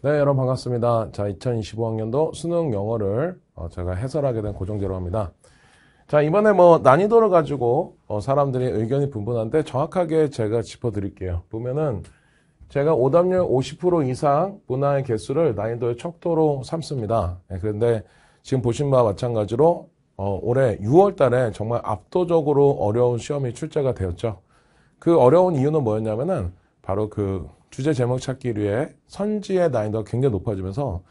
네, 여러분 반갑습니다. 자, 2025학년도 수능 영어를 어, 제가 해설하게 된 고정제로 합니다. 자, 이번에 뭐 난이도를 가지고 어, 사람들이 의견이 분분한데 정확하게 제가 짚어드릴게요. 보면은 제가 오답률 50% 이상 문화의 개수를 난이도의 척도로 삼습니다. 네, 그런데 지금 보신 바와 마찬가지로 어, 올해 6월 달에 정말 압도적으로 어려운 시험이 출제가 되었죠. 그 어려운 이유는 뭐였냐면은 바로 그 주제 제목 찾기 위해 선지의 난이도가 굉장히 높아지면서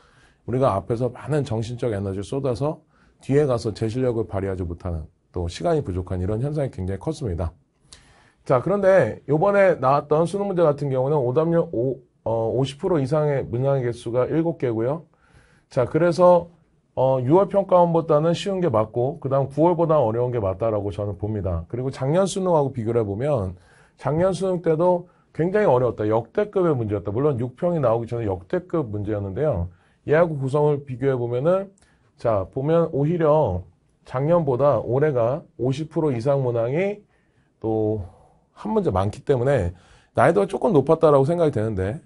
우리가 앞에서 많은 정신적 에너지를 쏟아서 뒤에 가서 제 실력을 발휘하지 못하는 또 시간이 부족한 이런 현상이 굉장히 컸습니다. 자, 그런데 요번에 나왔던 수능 문제 같은 경우는 오답률 5, 어, 50% 이상의 문항의 개수가 7개고요. 자, 그래서 어, 6월 평가원보다는 쉬운 게 맞고 그다음 9월보다 어려운 게 맞다라고 저는 봅니다. 그리고 작년 수능하고 비교를 해보면 작년 수능 때도 굉장히 어려웠다. 역대급의 문제였다. 물론 6평이 나오기 전에 역대급 문제였는데요. 얘하고 구성을 비교해 보면은 자 보면 오히려 작년보다 올해가 50% 이상 문항이 또 한 문제 많기 때문에 난이도가 조금 높았다라고 생각이 되는데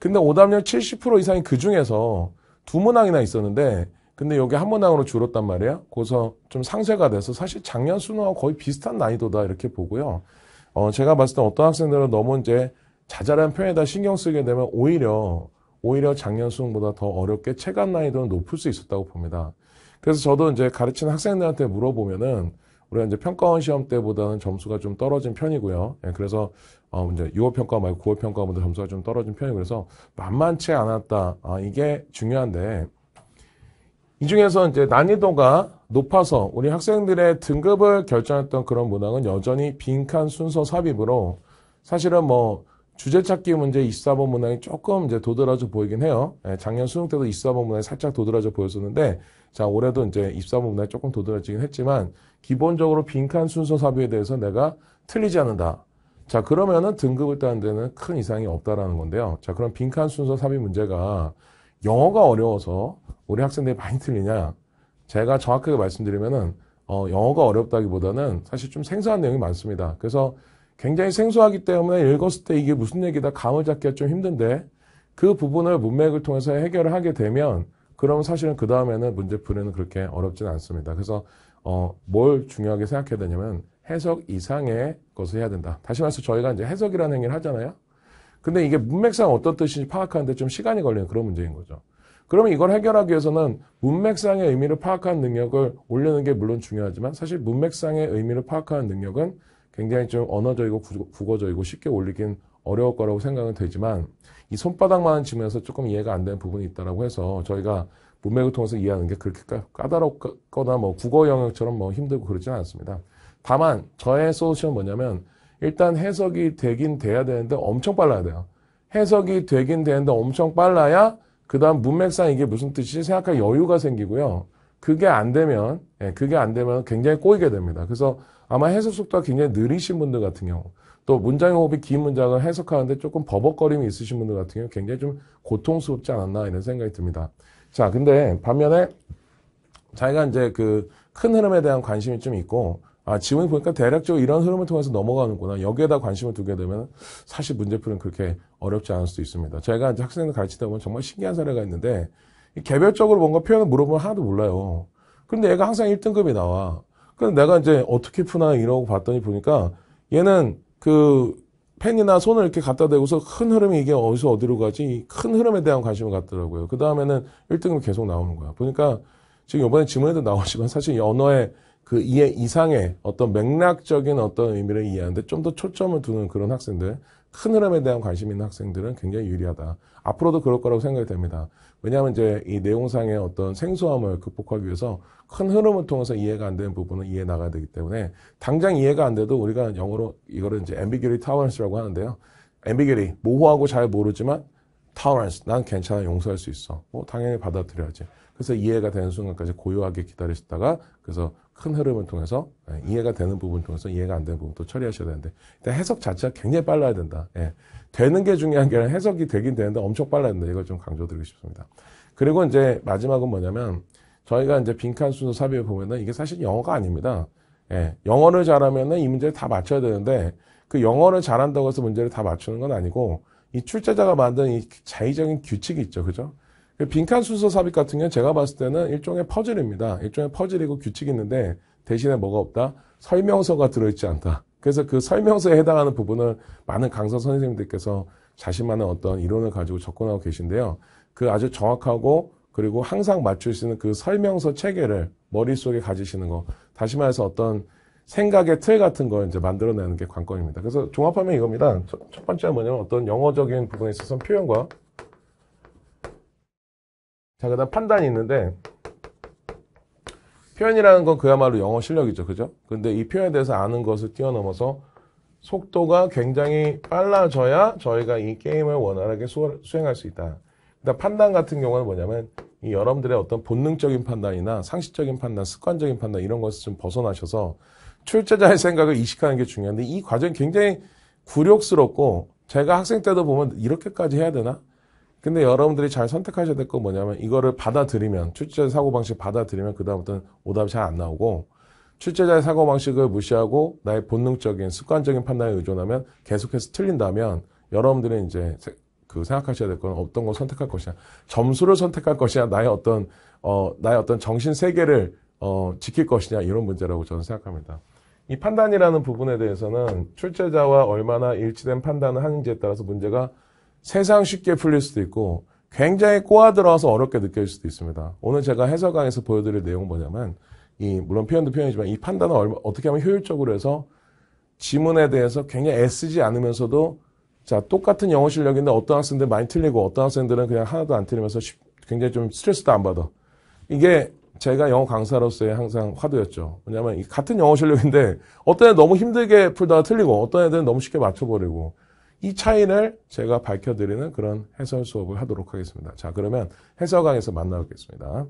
근데 오답률 70% 이상이 그 중에서 두 문항이나 있었는데 근데 여기 한 문항으로 줄었단 말이에요. 그래서 좀 상쇄가 돼서 사실 작년 수능하고 거의 비슷한 난이도다 이렇게 보고요. 어, 제가 봤을 때 어떤 학생들은 너무 이제 자잘한 표현에다 신경 쓰게 되면 오히려 오히려 작년 수능보다 더 어렵게 체감 난이도는 높을 수 있었다고 봅니다. 그래서 저도 이제 가르치는 학생들한테 물어보면은 우리가 이제 평가원 시험 때보다는 점수가 좀 떨어진 편이고요. 예, 그래서 어 이제 6월 평가 말고 9월 평가보다 점수가 좀 떨어진 편이고 그래서 만만치 않았다. 아 이게 중요한데 이 중에서 이제 난이도가 높아서 우리 학생들의 등급을 결정했던 그런 문항은 여전히 빈칸 순서 삽입으로 사실은 뭐 주제 찾기 문제 24번 문항이 조금 이제 도드라져 보이긴 해요. 예, 작년 수능 때도 24번 문항이 살짝 도드라져 보였었는데 자 올해도 이제 24번 문항이 조금 도드라지긴 했지만 기본적으로 빈칸 순서 삽입에 대해서 내가 틀리지 않는다. 자 그러면은 등급을 따는 데는 큰 이상이 없다라는 건데요. 자 그럼 빈칸 순서 삽입 문제가 영어가 어려워서 우리 학생들이 많이 틀리냐? 제가 정확하게 말씀드리면은 어, 영어가 어렵다기보다는 사실 좀 생소한 내용이 많습니다. 그래서 굉장히 생소하기 때문에 읽었을 때 이게 무슨 얘기다 감을 잡기가 좀 힘든데 그 부분을 문맥을 통해서 해결을 하게 되면 그러면 사실은 그 다음에는 문제 풀이는 그렇게 어렵진 않습니다. 그래서 어, 뭘 중요하게 생각해야 되냐면 해석 이상의 것을 해야 된다. 다시 말해서 저희가 이제 해석이라는 행위를 하잖아요. 근데 이게 문맥상 어떤 뜻인지 파악하는데 좀 시간이 걸리는 그런 문제인 거죠. 그러면 이걸 해결하기 위해서는 문맥상의 의미를 파악하는 능력을 올리는 게 물론 중요하지만 사실 문맥상의 의미를 파악하는 능력은 굉장히 좀 언어적이고 국어적이고 쉽게 올리긴 어려울 거라고 생각은 되지만 이손바닥만지면서 조금 이해가 안 되는 부분이 있다라고 해서 저희가 문맥을 통해서 이해하는 게 그렇게 까다롭거나 뭐 국어 영역처럼 뭐 힘들고 그러지는 않습니다. 다만 저의 소스는 뭐냐면 일단 해석이 되긴 돼야 되는데 엄청 빨라야 돼요. 해석이 되긴 되는데 엄청 빨라야 그 다음 문맥상 이게 무슨 뜻인지 생각할 여유가 생기고요. 그게 안 되면, 예, 그게 안 되면 굉장히 꼬이게 됩니다. 그래서 아마 해석 속도가 굉장히 느리신 분들 같은 경우, 또 문장의 호흡이 긴 문장을 해석하는데 조금 버벅거림이 있으신 분들 같은 경우 굉장히 좀 고통스럽지 않았나 이런 생각이 듭니다. 자, 근데 반면에 자기가 이제 그 큰 흐름에 대한 관심이 좀 있고, 아, 지금 보니까 대략적으로 이런 흐름을 통해서 넘어가는구나. 여기에다 관심을 두게 되면 사실 문제풀은 그렇게 어렵지 않을 수도 있습니다. 제가 학생들 가르치다 보면 정말 신기한 사례가 있는데 개별적으로 뭔가 표현을 물어보면 하나도 몰라요. 근데 얘가 항상 1등급이 나와. 근데 내가 이제 어떻게 푸나 이러고 봤더니 보니까 얘는 그 펜이나 손을 이렇게 갖다 대고서 큰 흐름이 이게 어디서 어디로 가지 큰 흐름에 대한 관심을 갖더라고요. 그 다음에는 1등급 계속 나오는 거야. 보니까 지금 이번에 지문에도 나오지만 사실 언어에 그 이해 이상의 어떤 맥락적인 어떤 의미를 이해하는데 좀 더 초점을 두는 그런 학생들, 큰 흐름에 대한 관심 있는 학생들은 굉장히 유리하다. 앞으로도 그럴 거라고 생각이 됩니다. 왜냐하면 이제 이 내용상의 어떤 생소함을 극복하기 위해서 큰 흐름을 통해서 이해가 안 되는 부분은 이해 나가야 되기 때문에 당장 이해가 안 돼도 우리가 영어로 이거를 이제 ambiguity tolerance라고 하는데요. ambiguity, 모호하고 잘 모르지만 tolerance, 난 괜찮아, 용서할 수 있어. 뭐 당연히 받아들여야지. 그래서 이해가 되는 순간까지 고요하게 기다리시다가 그래서 큰 흐름을 통해서 예, 이해가 되는 부분 을 통해서 이해가 안 되는 부분도 처리하셔야 되는데 일단 해석 자체가 굉장히 빨라야 된다. 예. 되는 게 중요한 게 아니라 해석이 되긴 되는데 엄청 빨라야 된다. 이걸 좀 강조드리고 싶습니다. 그리고 이제 마지막은 뭐냐면 저희가 이제 빈칸 순서 삽입에 보면은 이게 사실 영어가 아닙니다. 예. 영어를 잘하면은 이 문제를 다 맞춰야 되는데 그 영어를 잘한다고 해서 문제를 다 맞추는 건 아니고 이 출제자가 만든 이 자의적인 규칙이 있죠. 그죠? 그 빈칸 순서 삽입 같은 경우는 제가 봤을 때는 일종의 퍼즐입니다. 일종의 퍼즐이고 규칙이 있는데 대신에 뭐가 없다? 설명서가 들어있지 않다. 그래서 그 설명서에 해당하는 부분을 많은 강사 선생님들께서 자신만의 어떤 이론을 가지고 접근하고 계신데요. 그 아주 정확하고 그리고 항상 맞출 수 있는 그 설명서 체계를 머릿속에 가지시는 거. 다시 말해서 어떤 생각의 틀 같은 걸 이제 만들어내는 게 관건입니다. 그래서 종합하면 이겁니다. 첫 번째 는 뭐냐면 어떤 영어적인 부분에 있어서 표현과 자, 그 다음 판단이 있는데, 표현이라는 건 그야말로 영어 실력이죠. 그죠? 근데 이 표현에 대해서 아는 것을 뛰어넘어서 속도가 굉장히 빨라져야 저희가 이 게임을 원활하게 수행할 수 있다. 그다음 판단 같은 경우는 뭐냐면 이 여러분들의 어떤 본능적인 판단이나 상식적인 판단, 습관적인 판단 이런 것을 좀 벗어나셔서 출제자의 생각을 이식하는 게 중요한데 이 과정이 굉장히 굴욕스럽고 제가 학생 때도 보면 이렇게까지 해야 되나? 근데 여러분들이 잘 선택하셔야 될 건 뭐냐면 이거를 받아들이면 출제자의 사고방식 받아들이면 그다음부터는 오답이 잘 안 나오고 출제자의 사고방식을 무시하고 나의 본능적인 습관적인 판단에 의존하면 계속해서 틀린다면 여러분들은 이제 그 생각하셔야 될 건 어떤 걸 선택할 것이냐 점수를 선택할 것이냐 나의 어떤 어 나의 어떤 정신 세계를 어 지킬 것이냐 이런 문제라고 저는 생각합니다. 이 판단이라는 부분에 대해서는 출제자와 얼마나 일치된 판단을 하는지에 따라서 문제가 세상 쉽게 풀릴 수도 있고 굉장히 꼬아 들어서 어렵게 느껴질 수도 있습니다. 오늘 제가 해설 강에서 보여드릴 내용은 뭐냐면 이 물론 표현도 표현이지만 이 판단을 얼마, 어떻게 하면 효율적으로 해서 지문에 대해서 굉장히 애쓰지 않으면서도 자 똑같은 영어 실력인데 어떤 학생들 많이 틀리고 어떤 학생들은 그냥 하나도 안 틀리면서 쉽, 굉장히 좀 스트레스도 안 받아. 이게 제가 영어 강사로서의 항상 화두였죠. 왜냐하면 같은 영어 실력인데 어떤 애 너무 힘들게 풀다가 틀리고 어떤 애들은 너무 쉽게 맞춰버리고 이 차이를 제가 밝혀드리는 그런 해설 수업을 하도록 하겠습니다. 자, 그러면 해설강에서 만나뵙겠습니다.